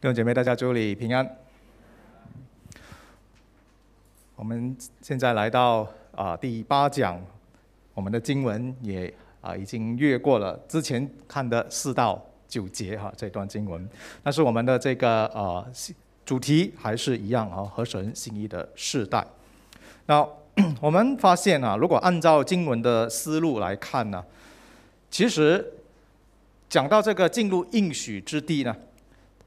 弟兄姐妹，大家祝你平安。我们现在来到啊第八讲，我们的经文也啊已经越过了之前看的四到九节哈，这段经文，但是我们的这个呃主题还是一样啊，合神心意的世代。那我们发现啊，如果按照经文的思路来看呢，其实讲到这个进入应许之地呢。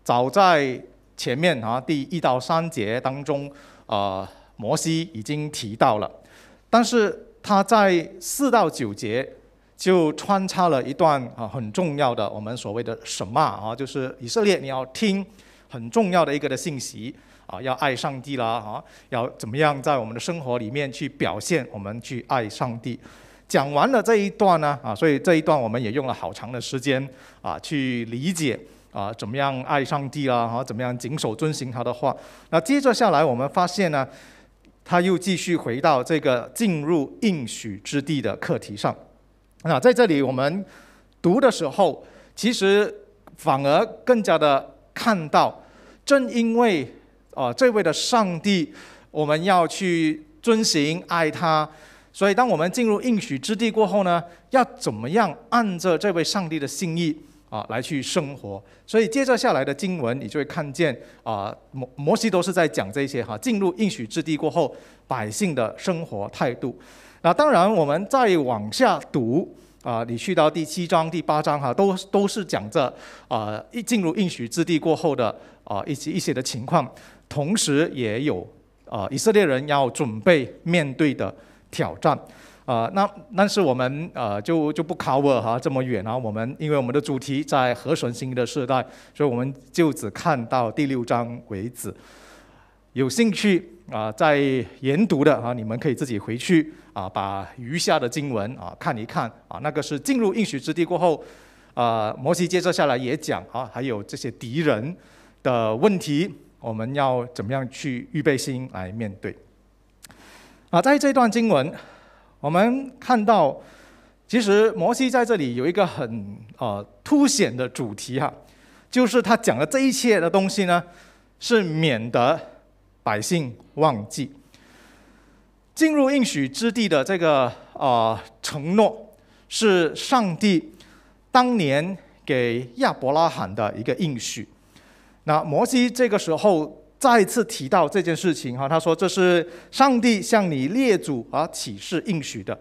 早在前面啊，第一到三节当中，啊，摩西已经提到了，但是他在四到九节就穿插了一段啊很重要的，我们所谓的什么啊，就是以色列你要听很重要的一个的信息啊，要爱上帝啦啊，要怎么样在我们的生活里面去表现我们去爱上帝。讲完了这一段呢啊，所以这一段我们也用了好长的时间啊去理解。啊，怎么样爱上帝啦？哈，怎么样谨守遵行他的话？那接着下来，我们发现呢，他又继续回到这个进入应许之地的课题上。那在这里，我们读的时候，其实反而更加的看到，正因为啊这位的上帝，我们要去遵行爱他，所以当我们进入应许之地过后呢，要怎么样按着这位上帝的心意？啊，来去生活，所以接着下来的经文，你就会看见啊摩摩西都是在讲这些哈，进入应许之地过后，百姓的生活态度。那当然，我们再往下读啊，你去到第七章、第八章哈，都都是讲这啊一进入应许之地过后的啊以及一些的情况，同时也有啊以色列人要准备面对的挑战。啊，那但是我们呃，就就不考我哈，这么远啊。我们因为我们的主题在和神新的时代，所以我们就只看到第六章为止。有兴趣啊，在研读的啊，你们可以自己回去啊，把余下的经文啊看一看啊。那个是进入应许之地过后，啊，摩西接着下来也讲啊，还有这些敌人的问题，我们要怎么样去预备心来面对。啊，在这段经文。我们看到，其实摩西在这里有一个很呃凸显的主题哈，就是他讲的这一切的东西呢，是免得百姓忘记进入应许之地的这个呃承诺，是上帝当年给亚伯拉罕的一个应许。那摩西这个时候。再次提到这件事情哈，他说这是上帝向你列祖啊启示应许的。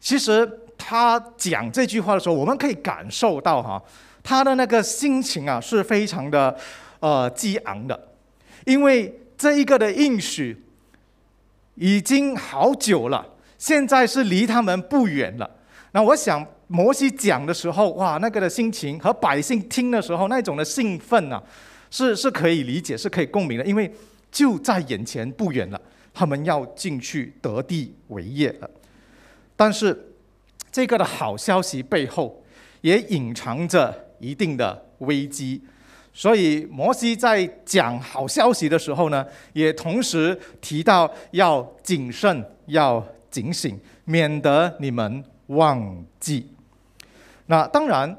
其实他讲这句话的时候，我们可以感受到哈，他的那个心情啊是非常的呃激昂的，因为这一个的应许已经好久了，现在是离他们不远了。那我想摩西讲的时候哇，那个的心情和百姓听的时候那种的兴奋啊。是是可以理解，是可以共鸣的，因为就在眼前不远了，他们要进去得地为业了。但是，这个的好消息背后也隐藏着一定的危机，所以摩西在讲好消息的时候呢，也同时提到要谨慎，要警醒，免得你们忘记。那当然。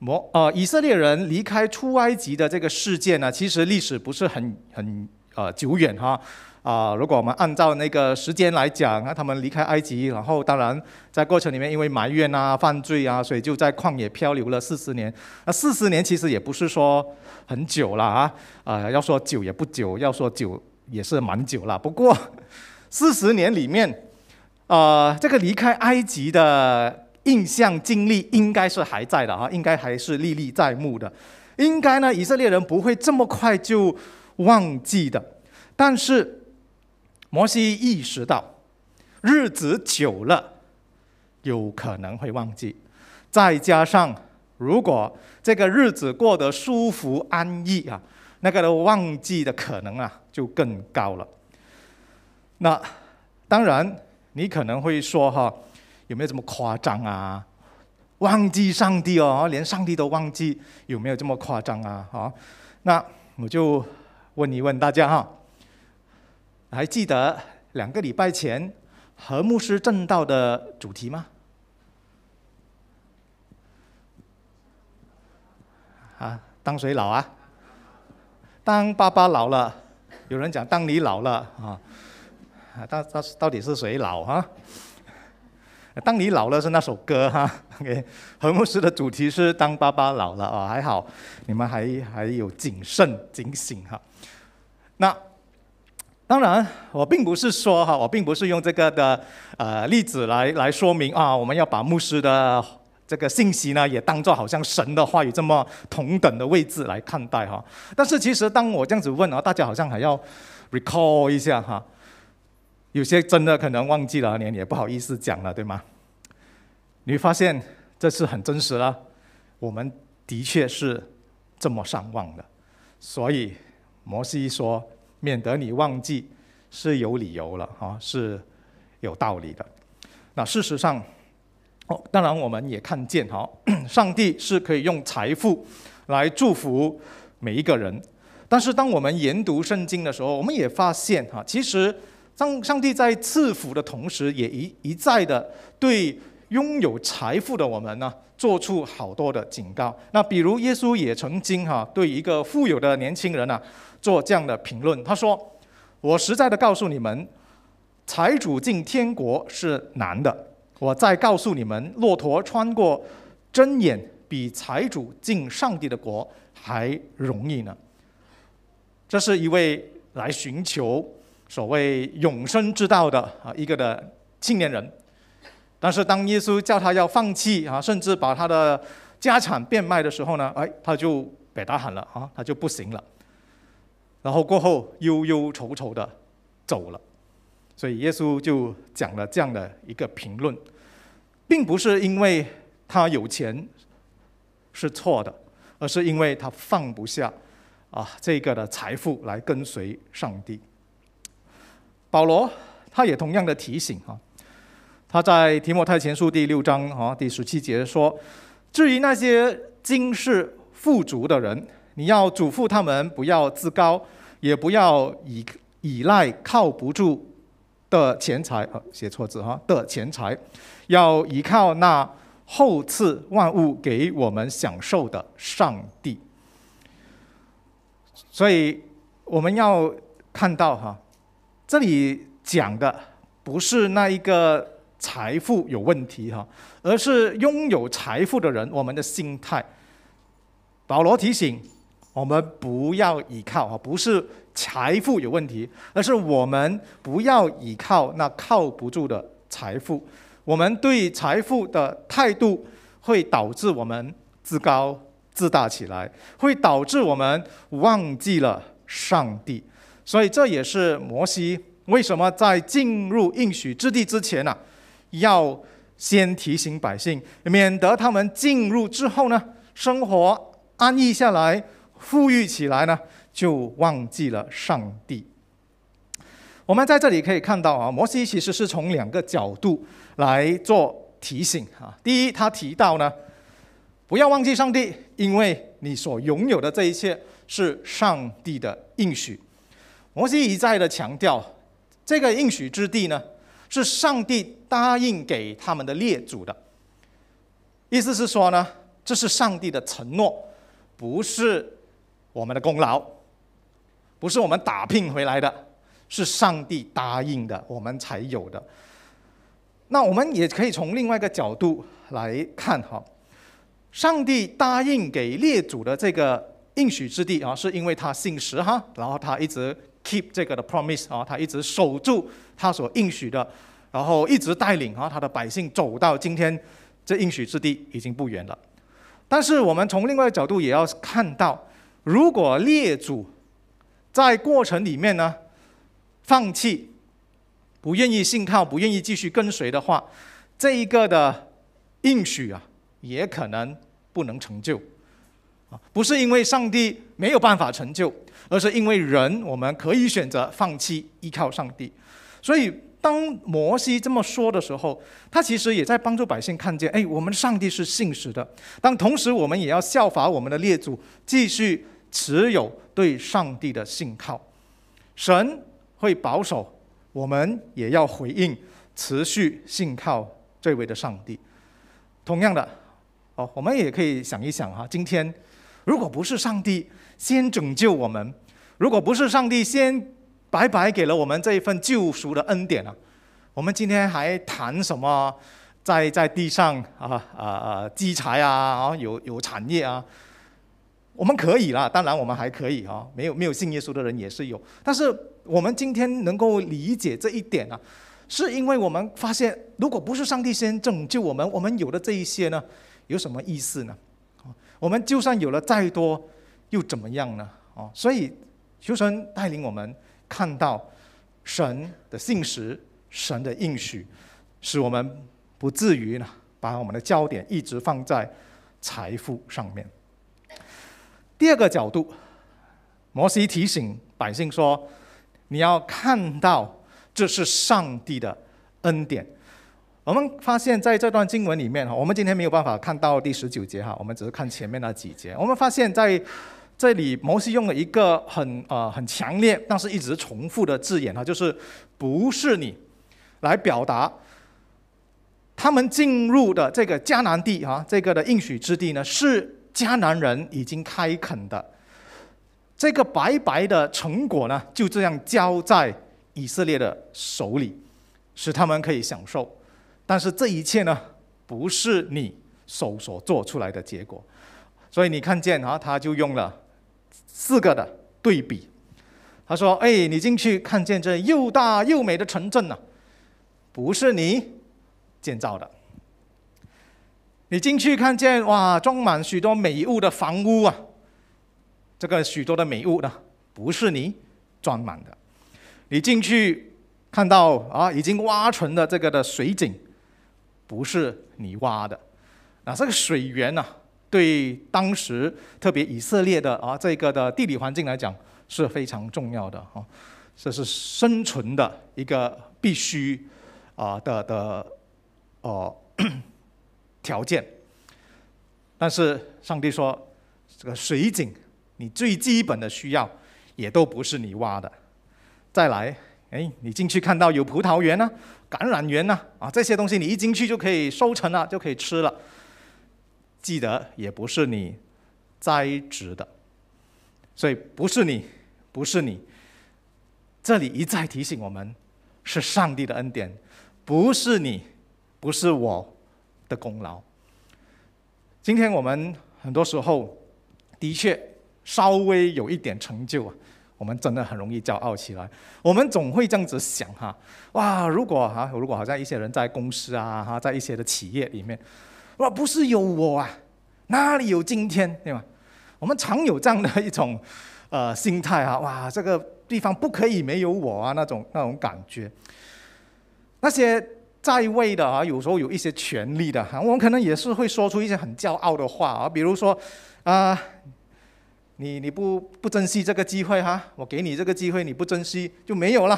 摩呃，以色列人离开出埃及的这个事件呢，其实历史不是很很呃久远哈啊。如果我们按照那个时间来讲，那他们离开埃及，然后当然在过程里面因为埋怨啊、犯罪啊，所以就在旷野漂流了四十年。那四十年其实也不是说很久了啊啊，要说久也不久，要说久也是蛮久了。不过四十年里面，呃，这个离开埃及的。印象经历应该是还在的哈，应该还是历历在目的。应该呢，以色列人不会这么快就忘记的。但是摩西意识到，日子久了有可能会忘记，再加上如果这个日子过得舒服安逸啊，那个忘记的可能啊就更高了。那当然，你可能会说哈。有没有这么夸张啊？忘记上帝哦，连上帝都忘记，有没有这么夸张啊？哦，那我就问一问大家哈，还记得两个礼拜前和牧师正道的主题吗？啊，当谁老啊？当爸爸老了，有人讲当你老了啊，到到到底是谁老啊？当你老了是那首歌 哈，OK，何牧师的主题是当爸爸老了啊，还好，你们还还有谨慎警醒哈。那当然，我并不是说哈，我并不是用这个的呃例子来来说明啊，我们要把牧师的这个信息呢也当做好像神的话语这么同等的位置来看待哈。但是其实当我这样子问啊，大家好像还要 recall 一下哈。有些真的可能忘记了，你也不好意思讲了，对吗？你会发现这是很真实了，我们的确是这么上望的。所以摩西说，免得你忘记，是有理由了，哈，是有道理的。那事实上，哦，当然我们也看见，哈，上帝是可以用财富来祝福每一个人。但是当我们研读圣经的时候，我们也发现，哈，其实。上上帝在赐福的同时，也一一再的对拥有财富的我们呢，做出好多的警告。那比如耶稣也曾经哈对一个富有的年轻人呢，做这样的评论，他说：“我实在的告诉你们，财主进天国是难的。我再告诉你们，骆驼穿过针眼，比财主进上帝的国还容易呢。”这是一位来寻求。所谓永生之道的啊一个的青年人，但是当耶稣叫他要放弃啊，甚至把他的家产变卖的时候呢，哎，他就被打喊了啊，他就不行了。然后过后忧忧愁愁的走了，所以耶稣就讲了这样的一个评论，并不是因为他有钱是错的，而是因为他放不下啊这个的财富来跟随上帝。保罗他也同样的提醒哈，他在提摩太前书第六章哈第十七节说：“至于那些经世富足的人，你要嘱咐他们不要自高，也不要倚倚赖靠不住的钱财啊，写错字哈的钱财，要依靠那厚赐万物给我们享受的上帝。”所以我们要看到哈。这里讲的不是那一个财富有问题哈，而是拥有财富的人，我们的心态。保罗提醒我们不要依靠啊，不是财富有问题，而是我们不要依靠那靠不住的财富。我们对财富的态度会导致我们自高自大起来，会导致我们忘记了上帝。所以这也是摩西为什么在进入应许之地之前呢，要先提醒百姓，免得他们进入之后呢，生活安逸下来，富裕起来呢，就忘记了上帝。我们在这里可以看到啊，摩西其实是从两个角度来做提醒啊。第一，他提到呢，不要忘记上帝，因为你所拥有的这一切是上帝的应许。摩西一再的强调，这个应许之地呢，是上帝答应给他们的列祖的。意思是说呢，这是上帝的承诺，不是我们的功劳，不是我们打拼回来的，是上帝答应的，我们才有的。那我们也可以从另外一个角度来看哈，上帝答应给列祖的这个应许之地啊，是因为他信实哈，然后他一直。keep 这个的 promise 啊，他一直守住他所应许的，然后一直带领啊他的百姓走到今天，这应许之地已经不远了。但是我们从另外一角度也要看到，如果列祖在过程里面呢，放弃，不愿意信靠，不愿意继续跟随的话，这一个的应许啊，也可能不能成就啊，不是因为上帝没有办法成就。而是因为人，我们可以选择放弃依靠上帝，所以当摩西这么说的时候，他其实也在帮助百姓看见：哎，我们上帝是信实的。但同时，我们也要效法我们的列祖，继续持有对上帝的信靠。神会保守，我们也要回应，持续信靠这位的上帝。同样的，哦，我们也可以想一想哈，今天如果不是上帝。先拯救我们，如果不是上帝先白白给了我们这一份救赎的恩典啊，我们今天还谈什么在在地上啊啊啊积财啊啊有有产业啊，我们可以啦，当然我们还可以啊，没有没有信耶稣的人也是有，但是我们今天能够理解这一点啊，是因为我们发现，如果不是上帝先拯救我们，我们有了这一些呢，有什么意思呢？我们就算有了再多。又怎么样呢？哦，所以求神带领我们看到神的信实、神的应许，使我们不至于呢把我们的焦点一直放在财富上面。第二个角度，摩西提醒百姓说：“你要看到这是上帝的恩典。”我们发现在这段经文里面哈，我们今天没有办法看到第十九节哈，我们只是看前面那几节。我们发现在这里摩西用了一个很呃很强烈但是一直重复的字眼啊，就是“不是你”来表达。他们进入的这个迦南地啊，这个的应许之地呢，是迦南人已经开垦的，这个白白的成果呢，就这样交在以色列的手里，使他们可以享受。但是这一切呢，不是你手所做出来的结果，所以你看见啊，他就用了。四个的对比，他说：“哎，你进去看见这又大又美的城镇呢，不是你建造的。你进去看见哇，装满许多美物的房屋啊，这个许多的美物呢，不是你装满的。你进去看到啊，已经挖成的这个的水井，不是你挖的。那这个水源呢？”对当时特别以色列的啊这个的地理环境来讲是非常重要的哈，这是生存的一个必须啊的的哦 条件。但是上帝说，这个水井，你最基本的需要，也都不是你挖的。再来，哎，你进去看到有葡萄园呐，橄榄园呐，啊这些东西你一进去就可以收成了，就可以吃了。记得也不是你栽植的，所以不是你，不是你。这里一再提醒我们，是上帝的恩典，不是你，不是我的功劳。今天我们很多时候的确稍微有一点成就，啊，我们真的很容易骄傲起来。我们总会这样子想哈，哇，如果哈，如果好像一些人在公司啊，哈，在一些的企业里面。哇，不是有我啊，哪里有今天对吗？我们常有这样的一种 呃心态啊，哇，这个地方不可以没有我啊，那种那种感觉。那些在位的啊，有时候有一些权力的哈，我们可能也是会说出一些很骄傲的话啊，比如说啊，你你不不珍惜这个机会哈，我给你这个机会你不珍惜就没有了，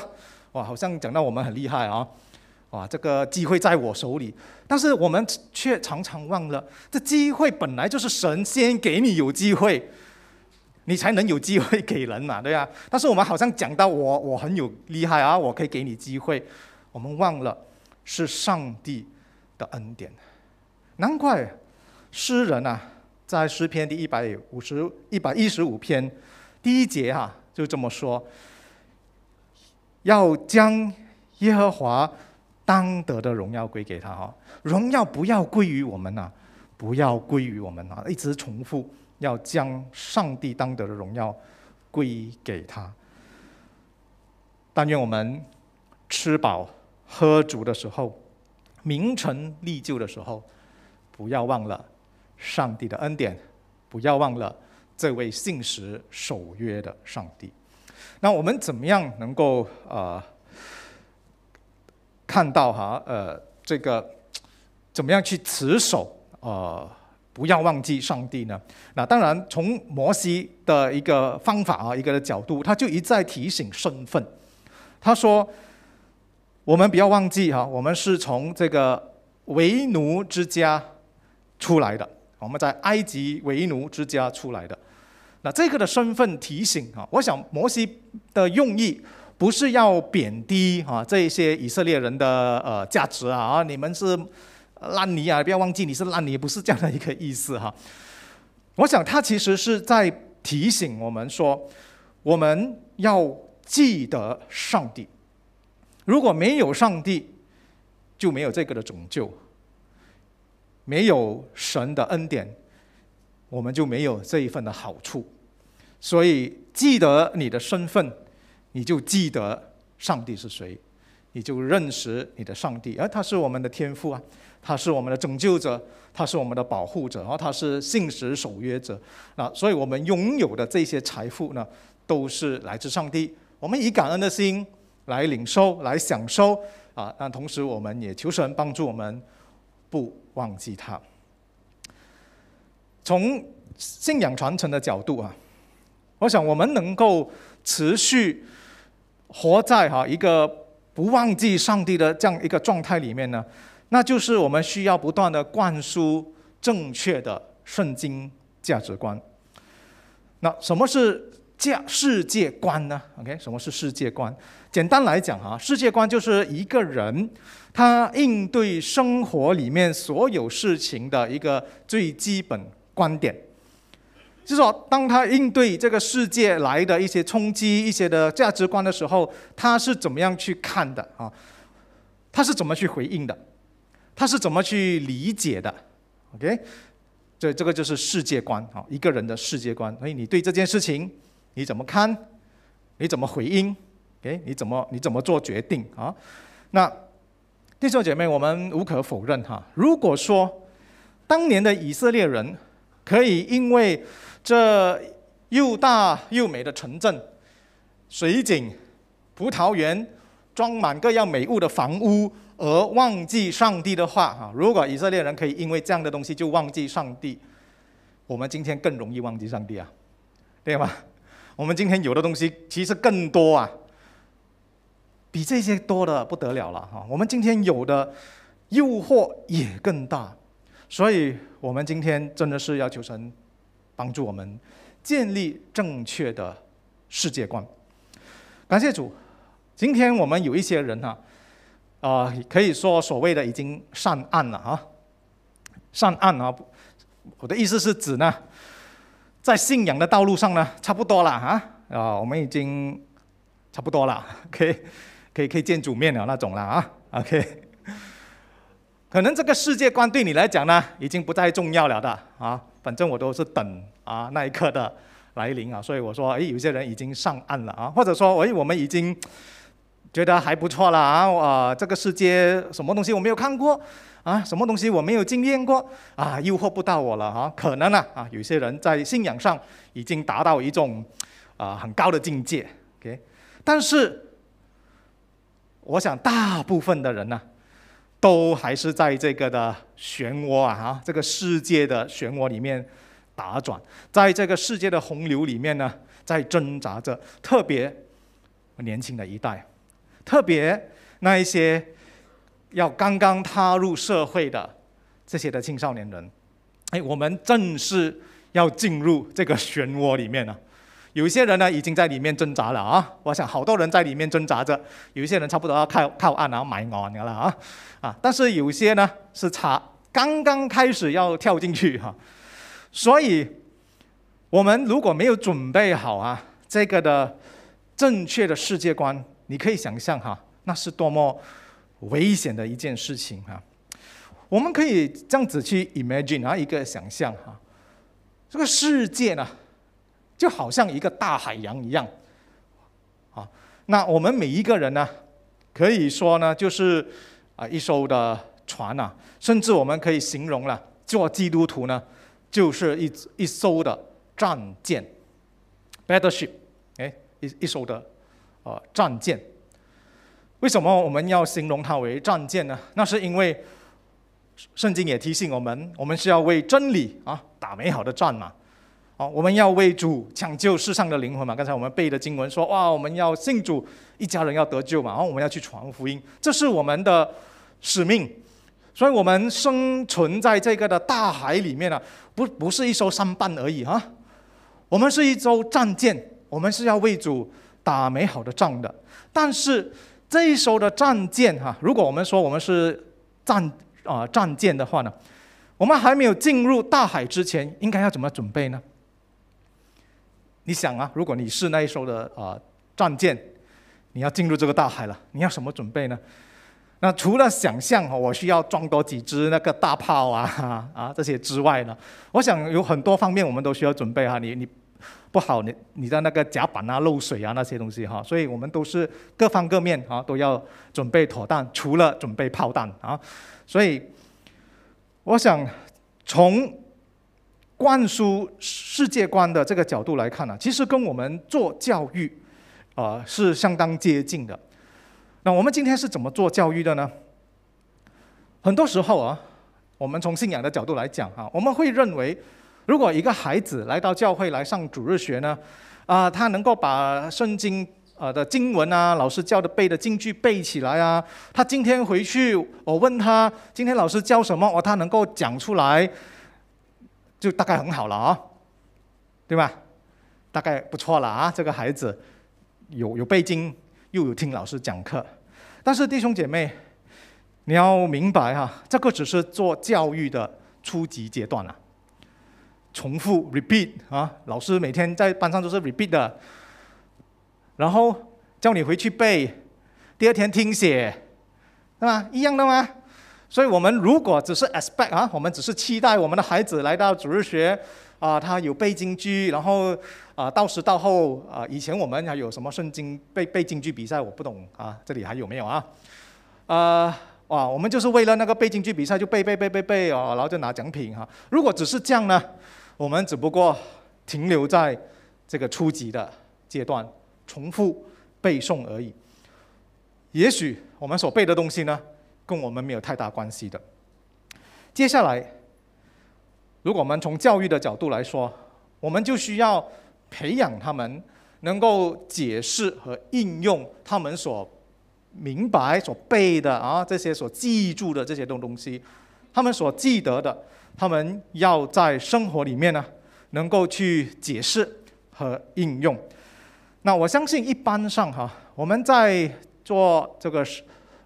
哇，好像讲到我们很厉害啊。哇，这个机会在我手里，但是我们却常常忘了，这机会本来就是神先给你有机会，你才能有机会给人嘛，对啊。但是我们好像讲到我我很有厉害啊，我可以给你机会，我们忘了是上帝的恩典。难怪诗人啊，在诗篇第一百五十一百一十五篇第一节啊，就这么说，要将耶和华。当得的荣耀归给他哈，荣耀不要归于我们呐，不要归于我们啊！一直重复，要将上帝当得的荣耀归给他。但愿我们吃饱喝足的时候，名成利就的时候，不要忘了上帝的恩典，不要忘了这位信实守约的上帝。那我们怎么样能够啊？看到哈，呃，这个怎么样去持守啊？不要忘记上帝呢。那当然，从摩西的一个方法啊，一个角度，他就一再提醒身份。他说：“我们不要忘记哈，我们是从这个为奴之家出来的，我们在埃及为奴之家出来的。那这个的身份提醒啊，我想摩西的用意。”不是要贬低哈这一些以色列人的呃价值啊，啊你们是烂泥啊！不要忘记你是烂泥，不是这样的一个意思哈。我想他其实是在提醒我们说，我们要记得上帝。如果没有上帝，就没有这个的拯救，没有神的恩典，我们就没有这一份的好处。所以记得你的身份。你就记得上帝是谁，你就认识你的上帝，而他是我们的天父啊，他是我们的拯救者，他是我们的保护者，然后他是信实守约者，那所以我们拥有的这些财富呢，都是来自上帝。我们以感恩的心来领受、来享受啊，那同时我们也求神帮助我们，不忘记他。从信仰传承的角度啊，我想我们能够持续。活在哈一个不忘记上帝的这样一个状态里面呢，那就是我们需要不断的灌输正确的圣经价值观。那什么是价世界观呢？OK，什么是世界观？简单来讲哈，世界观就是一个人他应对生活里面所有事情的一个最基本观点。就是说，当他应对这个世界来的一些冲击、一些的价值观的时候，他是怎么样去看的啊？他是怎么去回应的？他是怎么去理解的？OK，这这个就是世界观啊，一个人的世界观。所以你对这件事情你怎么看？你怎么回应？k 你怎么你怎么做决定啊？那弟兄姐妹，我们无可否认哈，如果说当年的以色列人可以因为这又大又美的城镇、水井、葡萄园、装满各样美物的房屋，而忘记上帝的话啊！如果以色列人可以因为这样的东西就忘记上帝，我们今天更容易忘记上帝啊，对吗？我们今天有的东西其实更多啊，比这些多的不得了了哈！我们今天有的诱惑也更大，所以我们今天真的是要求神。帮助我们建立正确的世界观。感谢主，今天我们有一些人哈，啊，可以说所谓的已经上岸了啊，上岸啊，我的意思是指呢，在信仰的道路上呢，差不多了啊，啊，我们已经差不多了，可以，可以，可以见主面了那种了啊，OK，可能这个世界观对你来讲呢，已经不再重要了的啊。反正我都是等啊那一刻的来临啊，所以我说哎，有些人已经上岸了啊，或者说哎，我们已经觉得还不错了啊，啊，这个世界什么东西我没有看过啊，什么东西我没有经验过啊，诱惑不到我了啊，可能啊啊，有些人在信仰上已经达到一种啊很高的境界，OK，但是我想大部分的人呢。都还是在这个的漩涡啊，哈，这个世界的漩涡里面打转，在这个世界的洪流里面呢，在挣扎着。特别年轻的一代，特别那一些要刚刚踏入社会的这些的青少年人，哎，我们正是要进入这个漩涡里面呢。有些人呢已经在里面挣扎了啊！我想好多人在里面挣扎着，有一些人差不多要靠靠岸然后埋岸的了啊啊！但是有些呢是差刚刚开始要跳进去哈，所以我们如果没有准备好啊这个的正确的世界观，你可以想象哈，那是多么危险的一件事情哈！我们可以这样子去 imagine 啊一个想象哈，这个世界呢。就好像一个大海洋一样，啊，那我们每一个人呢，可以说呢，就是啊一艘的船啊，甚至我们可以形容了，做基督徒呢，就是一一艘的战舰，battle ship，哎，一一艘的呃战舰。为什么我们要形容它为战舰呢？那是因为圣经也提醒我们，我们是要为真理啊打美好的战嘛。哦，我们要为主抢救世上的灵魂嘛？刚才我们背的经文说，哇，我们要信主，一家人要得救嘛。然后我们要去传福音，这是我们的使命。所以，我们生存在这个的大海里面呢，不不是一艘商办而已啊，我们是一艘战舰，我们是要为主打美好的仗的。但是这一艘的战舰哈，如果我们说我们是战啊战舰的话呢，我们还没有进入大海之前，应该要怎么准备呢？你想啊，如果你是那一艘的呃战舰，你要进入这个大海了，你要什么准备呢？那除了想象哈，我需要装多几只那个大炮啊 啊这些之外呢，我想有很多方面我们都需要准备哈。你你不好，你你的那个甲板啊漏水啊那些东西哈，所以我们都是各方各面啊都要准备妥当，除了准备炮弹啊，所以我想从。灌输世界观的这个角度来看呢，其实跟我们做教育，啊是相当接近的。那我们今天是怎么做教育的呢？很多时候啊，我们从信仰的角度来讲啊，我们会认为，如果一个孩子来到教会来上主日学呢，啊，他能够把圣经啊的经文啊，老师教的背的经句背起来啊，他今天回去，我问他今天老师教什么，哦，他能够讲出来。就大概很好了啊，对吧？大概不错了啊，这个孩子有有背景，又有听老师讲课。但是弟兄姐妹，你要明白哈，这个只是做教育的初级阶段了。重复 repeat 啊，老师每天在班上都是 repeat 的，然后叫你回去背，第二天听写，是吧？一样的吗？所以，我们如果只是 expect 啊，我们只是期待我们的孩子来到主日学，啊，他有背京剧，然后啊，到时到后啊，以前我们还有什么圣经背背京剧比赛，我不懂啊，这里还有没有啊？呃，哇，我们就是为了那个背京剧比赛就背背背背背哦，然后就拿奖品哈。如果只是这样呢，我们只不过停留在这个初级的阶段，重复背诵而已。也许我们所背的东西呢？跟我们没有太大关系的。接下来，如果我们从教育的角度来说，我们就需要培养他们能够解释和应用他们所明白、所背的啊这些所记住的这些东东西，他们所记得的，他们要在生活里面呢能够去解释和应用。那我相信一般上哈，我们在做这个。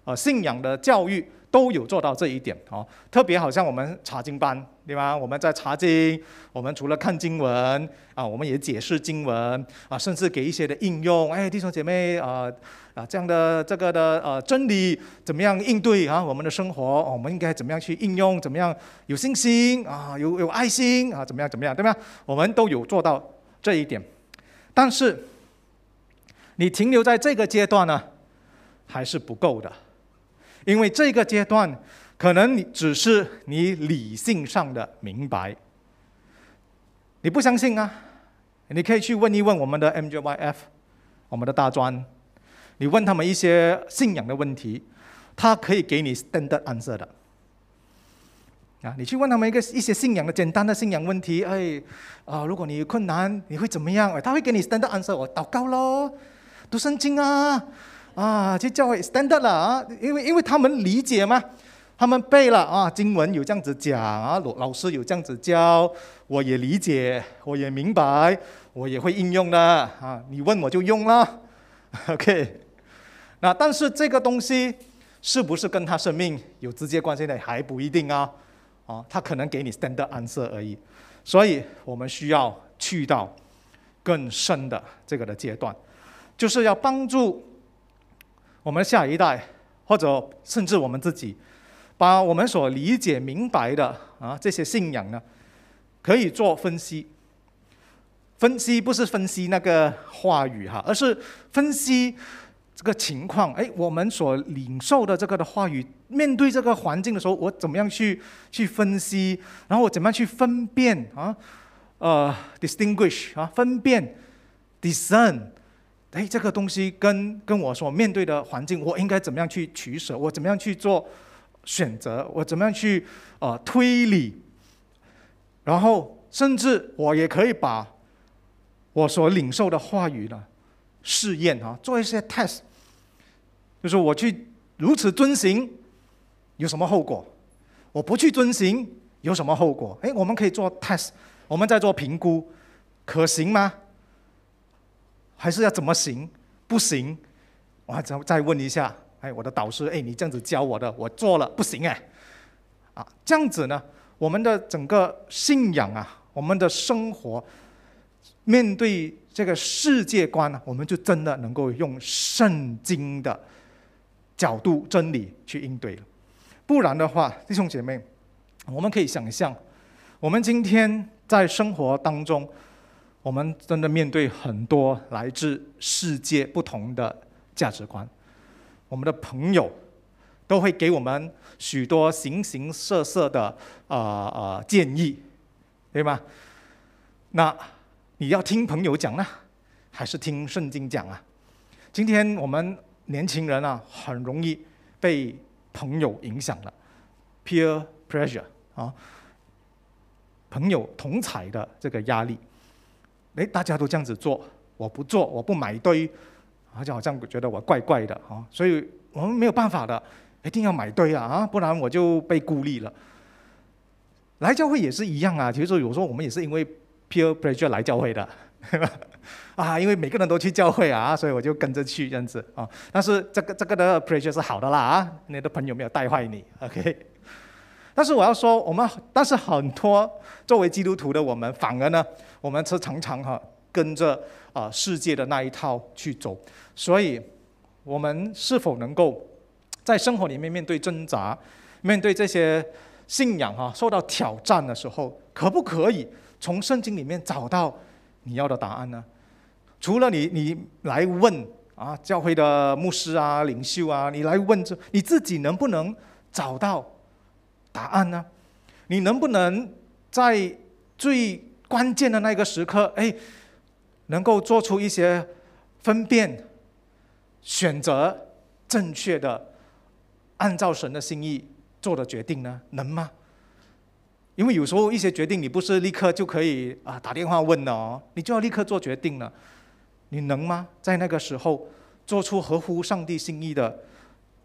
呃，信仰的教育都有做到这一点哦，特别好像我们查经班，对吧？我们在查经，我们除了看经文啊，我们也解释经文啊，甚至给一些的应用，哎，弟兄姐妹啊啊，这样的这个的呃真理怎么样应对啊？我们的生活，我们应该怎么样去应用？怎么样有信心啊？有有爱心啊？怎么样？怎么样？对吧？我们都有做到这一点，但是你停留在这个阶段呢，还是不够的。因为这个阶段，可能你只是你理性上的明白，你不相信啊？你可以去问一问我们的 M J Y F，我们的大专，你问他们一些信仰的问题，他可以给你 stand a r d a n s w e r 的。啊，你去问他们一个一些信仰的简单的信仰问题，哎，啊，如果你有困难，你会怎么样？哎，他会给你 stand a r d a n s w e r 我祷告喽，读圣经啊。啊，去教会 standard 了啊，因为因为他们理解吗？他们背了啊，经文有这样子讲啊，老老师有这样子教，我也理解，我也明白，我也会应用的啊。你问我就用啦，OK。那但是这个东西是不是跟他生命有直接关系呢？还不一定啊？啊，他可能给你 standard answer 而已。所以我们需要去到更深的这个的阶段，就是要帮助。我们下一代，或者甚至我们自己，把我们所理解明白的啊这些信仰呢，可以做分析。分析不是分析那个话语哈，而是分析这个情况。哎，我们所领受的这个的话语，面对这个环境的时候，我怎么样去去分析？然后我怎么样去分辨啊？呃，distinguish 啊，分辨，discern。哎，这个东西跟跟我所面对的环境，我应该怎么样去取舍？我怎么样去做选择？我怎么样去呃推理？然后甚至我也可以把我所领受的话语呢试验啊，做一些 test，就是我去如此遵行有什么后果？我不去遵行有什么后果？哎，我们可以做 test，我们在做评估，可行吗？还是要怎么行？不行，我再再问一下，哎，我的导师，哎，你这样子教我的，我做了不行哎，啊，这样子呢，我们的整个信仰啊，我们的生活，面对这个世界观呢，我们就真的能够用圣经的角度真理去应对。了，不然的话，弟兄姐妹，我们可以想象，我们今天在生活当中。我们真的面对很多来自世界不同的价值观，我们的朋友都会给我们许多形形色色的啊啊建议，对吗？那你要听朋友讲呢，还是听圣经讲啊？今天我们年轻人啊，很容易被朋友影响了，peer pressure 啊，朋友同彩的这个压力。哎，大家都这样子做，我不做，我不买一堆，而且好像觉得我怪怪的啊，所以我们没有办法的，一定要买堆啊啊，不然我就被孤立了。来教会也是一样啊，其实有时候我们也是因为 peer pressure 来教会的，啊，因为每个人都去教会啊，所以我就跟着去这样子啊。但是这个这个的 pressure 是好的啦啊，你的朋友没有带坏你，OK。但是我要说，我们但是很多作为基督徒的我们，反而呢，我们是常常哈跟着啊世界的那一套去走，所以，我们是否能够在生活里面面对挣扎，面对这些信仰哈受到挑战的时候，可不可以从圣经里面找到你要的答案呢？除了你你来问啊教会的牧师啊领袖啊，你来问这你自己能不能找到？答案呢？你能不能在最关键的那个时刻，哎，能够做出一些分辨、选择正确的、按照神的心意做的决定呢？能吗？因为有时候一些决定，你不是立刻就可以啊打电话问了，你就要立刻做决定了。你能吗？在那个时候做出合乎上帝心意的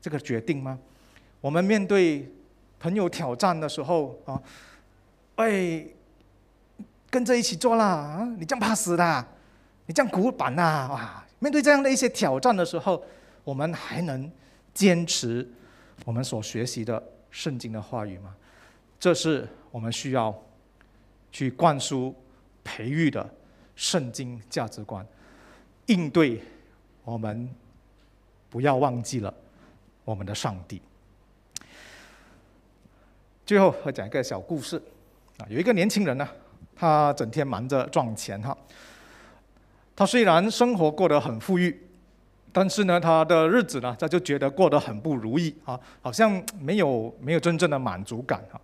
这个决定吗？我们面对。朋友挑战的时候啊，哎，跟着一起做啦啊！你这样怕死的，你这样古板呐哇！面对这样的一些挑战的时候，我们还能坚持我们所学习的圣经的话语吗？这是我们需要去灌输、培育的圣经价值观。应对我们不要忘记了我们的上帝。最后，我讲一个小故事，啊，有一个年轻人呢，他整天忙着赚钱哈。他虽然生活过得很富裕，但是呢，他的日子呢，他就觉得过得很不如意啊，好像没有没有真正的满足感哈。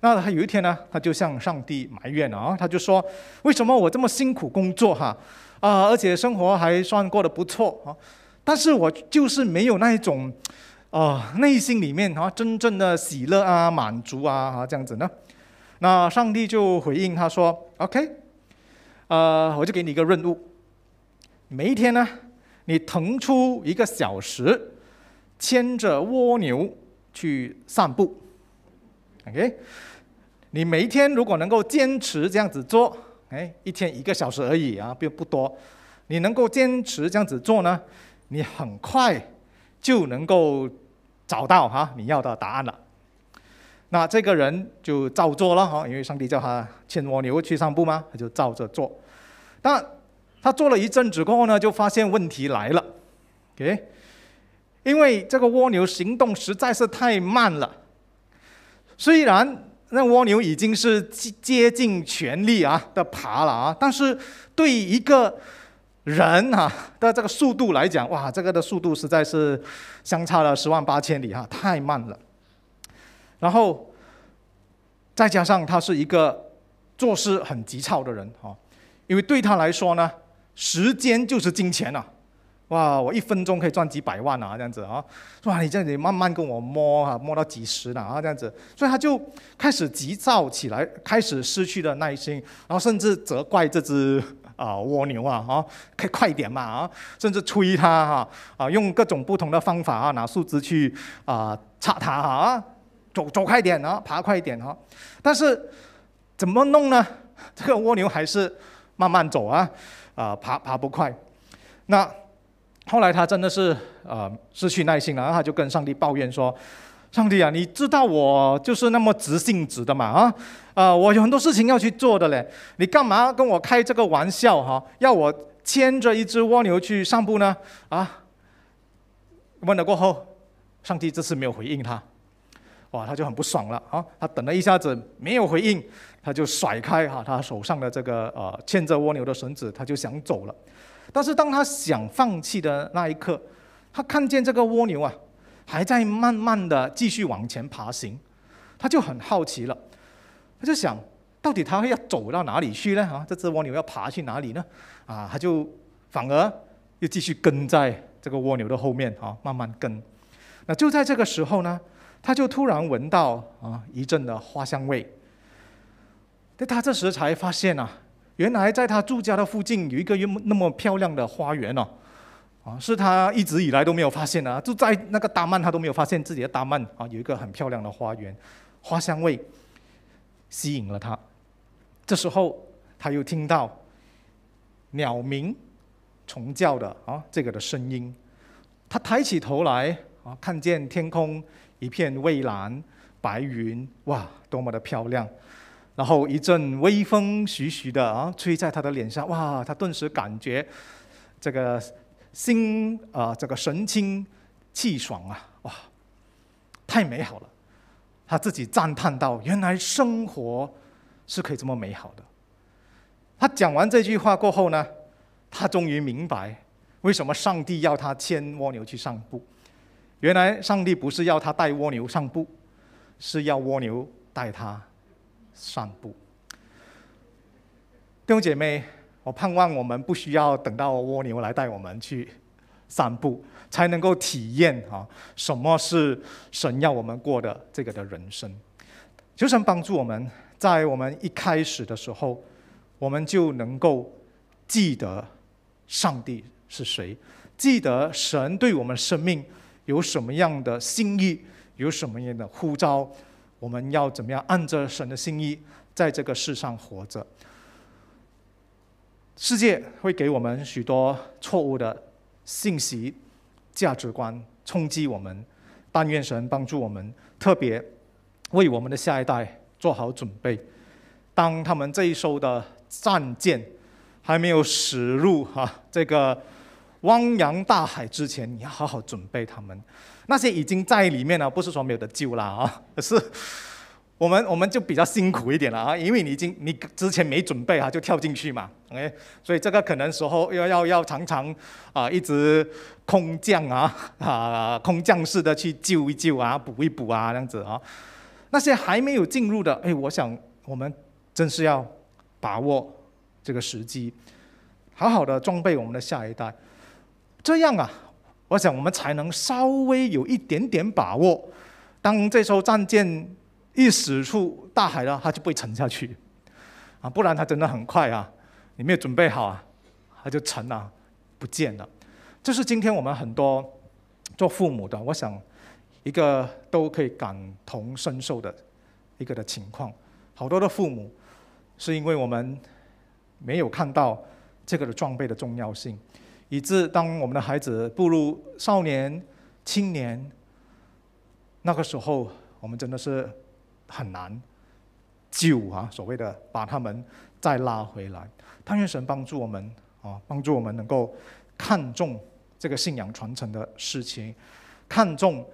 那他有一天呢，他就向上帝埋怨啊，他就说，为什么我这么辛苦工作哈，啊，而且生活还算过得不错啊，但是我就是没有那一种。啊，内心里面啊，真正的喜乐啊，满足啊，啊这样子呢，那上帝就回应他说：“OK，呃，我就给你一个任务，每一天呢，你腾出一个小时，牵着蜗牛去散步。OK，你每一天如果能够坚持这样子做，哎，一天一个小时而已啊，并不多，你能够坚持这样子做呢，你很快就能够。”找到哈你要的答案了，那这个人就照做了哈，因为上帝叫他牵蜗牛去散步嘛，他就照着做。但他做了一阵子过后呢，就发现问题来了，给，因为这个蜗牛行动实在是太慢了。虽然那蜗牛已经是竭尽全力啊的爬了啊，但是对一个人哈的 这个速度来讲，哇，这个的速度实在是相差了十万八千里哈，太慢了。然后再加上他是一个做事很急躁的人哈，因为对他来说呢，时间就是金钱呐，哇，我一分钟可以赚几百万啊这样子啊，哇，你这样子慢慢跟我摸哈，摸到几十了啊这样子，所以他就开始急躁起来，开始失去了耐心，然后甚至责怪这只。啊，蜗牛啊，哈，快快点嘛啊，甚至催它哈，啊，用各种不同的方法啊，拿树枝去啊，插它啊，走走快点啊，爬快点啊，但是怎么弄呢？这个蜗牛还是慢慢走啊，啊，爬爬不快。那后来他真的是啊，失去耐心了，然后他就跟上帝抱怨说。上帝啊，你知道我就是那么直性子的嘛啊，呃，我有很多事情要去做的嘞，你干嘛跟我开这个玩笑哈？要我牵着一只蜗牛去散步呢？啊？问了过后，上帝这次没有回应他，哇，他就很不爽了啊！他等了一下子没有回应，他就甩开哈他手上的这个呃牵着蜗牛的绳子，他就想走了。但是当他想放弃的那一刻，他看见这个蜗牛啊。还在慢慢的继续往前爬行，他就很好奇了，他就想到底他会要走到哪里去呢？啊，这只蜗牛要爬去哪里呢？啊，他就反而又继续跟在这个蜗牛的后面，啊，慢慢跟。那就在这个时候呢，他就突然闻到啊一阵的花香味。但他这时才发现啊，原来在他住家的附近有一个那么漂亮的花园呢。啊，是他一直以来都没有发现的啊！就在那个大曼，他都没有发现自己的大曼啊，有一个很漂亮的花园，花香味吸引了他。这时候他又听到鸟鸣、虫叫的啊，这个的声音。他抬起头来啊，看见天空一片蔚蓝，白云，哇，多么的漂亮！然后一阵微风徐徐的啊，吹在他的脸上，哇，他顿时感觉这个。心啊，这个神清气爽啊，哇，太美好了！他自己赞叹到：“原来生活是可以这么美好的。”他讲完这句话过后呢，他终于明白为什么上帝要他牵蜗牛去散步。原来上帝不是要他带蜗牛散步，是要蜗牛带他散步。弟兄姐妹。我盼望我们不需要等到蜗牛来带我们去散步，才能够体验啊什么是神要我们过的这个的人生。求神帮助我们在我们一开始的时候，我们就能够记得上帝是谁，记得神对我们生命有什么样的心意，有什么样的呼召，我们要怎么样按着神的心意在这个世上活着。世界会给我们许多错误的信息、价值观冲击我们，但愿神帮助我们，特别为我们的下一代做好准备。当他们这一艘的战舰还没有驶入哈这个汪洋大海之前，你要好好准备他们。那些已经在里面了，不是说没有得救了啊，而是。我们我们就比较辛苦一点了啊，因为你已经你之前没准备啊，就跳进去嘛，OK，所以这个可能时候要要要常常啊，一直空降啊啊，空降式的去救一救啊，补一补啊，这样子啊。那些还没有进入的，哎，我想我们真是要把握这个时机，好好的装备我们的下一代，这样啊，我想我们才能稍微有一点点把握，当这艘战舰。一驶出大海了，它就不会沉下去啊！不然它真的很快啊！你没有准备好啊，它就沉了，不见了。这是今天我们很多做父母的，我想一个都可以感同身受的一个的情况。好多的父母是因为我们没有看到这个的装备的重要性，以致当我们的孩子步入少年、青年那个时候，我们真的是。很难救啊！所谓的把他们再拉回来，但愿神帮助我们啊，帮助我们能够看重这个信仰传承的事情，看重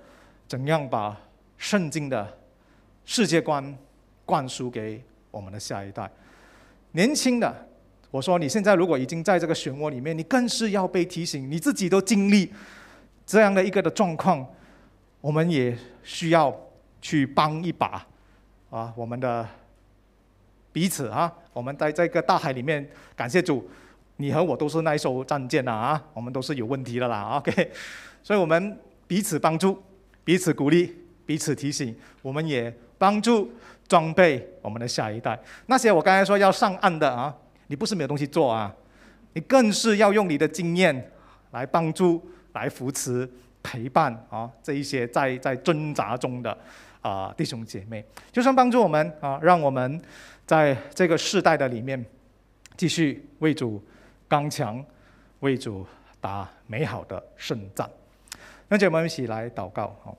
怎样把圣经的世界观灌输给我们的下一代。年轻的，我说你现在如果已经在这个漩涡里面，你更是要被提醒，你自己都经历这样的一个的状况，我们也需要去帮一把。啊，我们的彼此啊，我们在这个大海里面，感谢主，你和我都是那艘战舰呐啊，我们都是有问题的啦，OK，所以，我们彼此帮助，彼此鼓励，彼此提醒，我们也帮助装备我们的下一代。那些我刚才说要上岸的啊，你不是没有东西做啊，你更是要用你的经验来帮助、来扶持、陪伴啊，这一些在在挣扎中的。啊，弟兄姐妹，就算帮助我们啊，让我们在这个世代的里面，继续为主刚强，为主打美好的胜仗。那姐妹们一起来祷告，好。